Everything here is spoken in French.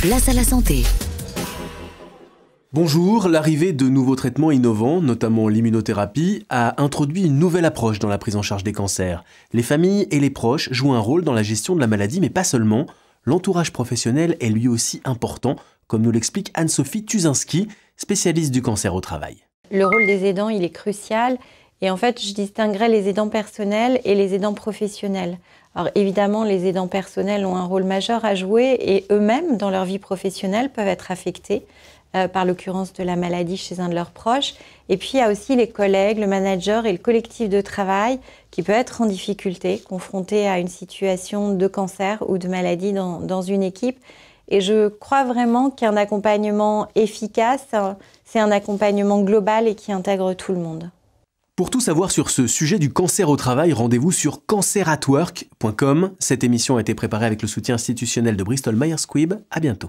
place. à la santé. Bonjour, l'arrivée de nouveaux traitements innovants, notamment l'immunothérapie, a introduit une nouvelle approche dans la prise en charge des cancers. Les familles et les proches jouent un rôle dans la gestion de la maladie, mais pas seulement. L'entourage professionnel est lui aussi important, comme nous l'explique Anne-Sophie Tuzinski, spécialiste du cancer au travail. Le rôle des aidants, il est crucial et en fait, je distinguerais les aidants personnels et les aidants professionnels. Alors évidemment, les aidants personnels ont un rôle majeur à jouer et eux-mêmes, dans leur vie professionnelle, peuvent être affectés euh, par l'occurrence de la maladie chez un de leurs proches. Et puis, il y a aussi les collègues, le manager et le collectif de travail qui peut être en difficulté, confronté à une situation de cancer ou de maladie dans une équipe. Et je crois vraiment qu'un accompagnement efficace, hein, c'est un accompagnement global et qui intègre tout le monde. Pour tout savoir sur ce sujet du cancer au travail, rendez-vous sur canceratwork.com. Cette émission a été préparée avec le soutien institutionnel de Bristol Myers Squibb. À bientôt.